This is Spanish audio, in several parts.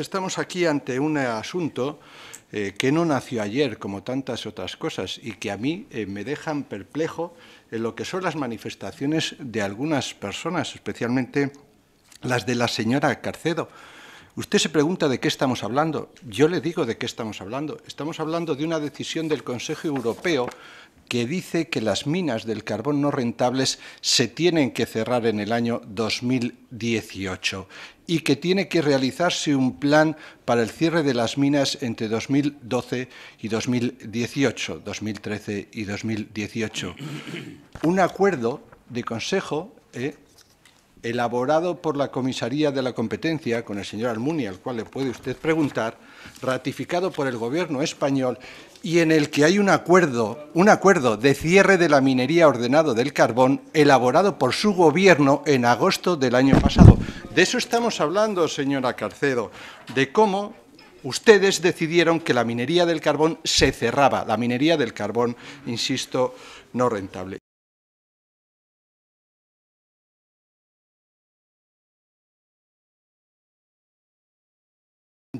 Estamos aquí ante un asunto eh, que no nació ayer, como tantas otras cosas, y que a mí eh, me dejan perplejo en lo que son las manifestaciones de algunas personas, especialmente las de la señora Carcedo. Usted se pregunta de qué estamos hablando. Yo le digo de qué estamos hablando. Estamos hablando de una decisión del Consejo Europeo que dice que las minas del carbón no rentables se tienen que cerrar en el año 2018 y que tiene que realizarse un plan para el cierre de las minas entre 2012 y 2018, 2013 y 2018. Un acuerdo de Consejo eh, elaborado por la Comisaría de la Competencia, con el señor Almunia, al cual le puede usted preguntar, ratificado por el Gobierno español y en el que hay un acuerdo, un acuerdo de cierre de la minería ordenado del carbón elaborado por su Gobierno en agosto del año pasado. De eso estamos hablando, señora Carcedo, de cómo ustedes decidieron que la minería del carbón se cerraba, la minería del carbón, insisto, no rentable.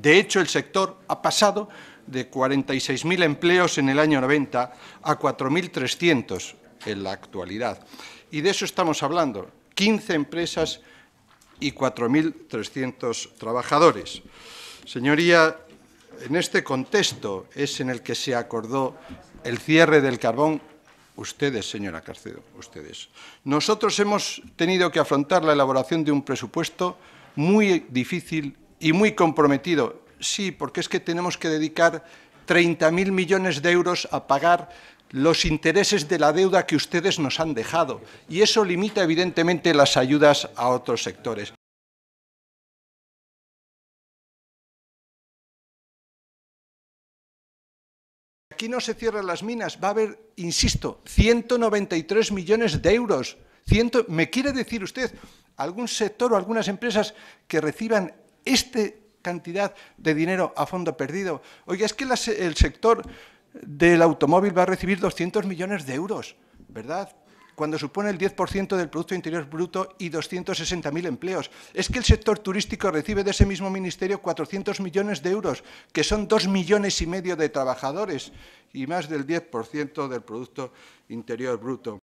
De hecho, el sector ha pasado de 46.000 empleos en el año 90 a 4.300 en la actualidad. Y de eso estamos hablando, 15 empresas y 4.300 trabajadores. Señoría, en este contexto es en el que se acordó el cierre del carbón Ustedes, señora Carcedo, ustedes. Nosotros hemos tenido que afrontar la elaboración de un presupuesto muy difícil y muy comprometido. Sí, porque es que tenemos que dedicar 30.000 millones de euros a pagar los intereses de la deuda que ustedes nos han dejado. Y eso limita, evidentemente, las ayudas a otros sectores. Aquí no se cierran las minas, va a haber, insisto, 193 millones de euros. ¿Me quiere decir usted algún sector o algunas empresas que reciban esta cantidad de dinero a fondo perdido. Oiga, es que el sector del automóvil va a recibir 200 millones de euros, ¿verdad? cuando supone el 10% del Producto Interior Bruto y 260.000 empleos. Es que el sector turístico recibe de ese mismo ministerio 400 millones de euros, que son dos millones y medio de trabajadores y más del 10% del Producto Interior Bruto.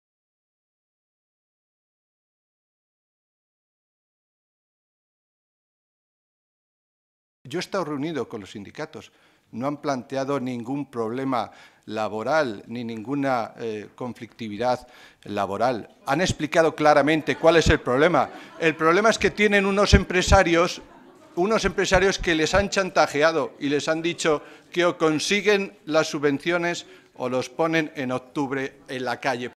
Yo he estado reunido con los sindicatos, no han planteado ningún problema laboral ni ninguna eh, conflictividad laboral. Han explicado claramente cuál es el problema. El problema es que tienen unos empresarios, unos empresarios que les han chantajeado y les han dicho que o consiguen las subvenciones o los ponen en octubre en la calle.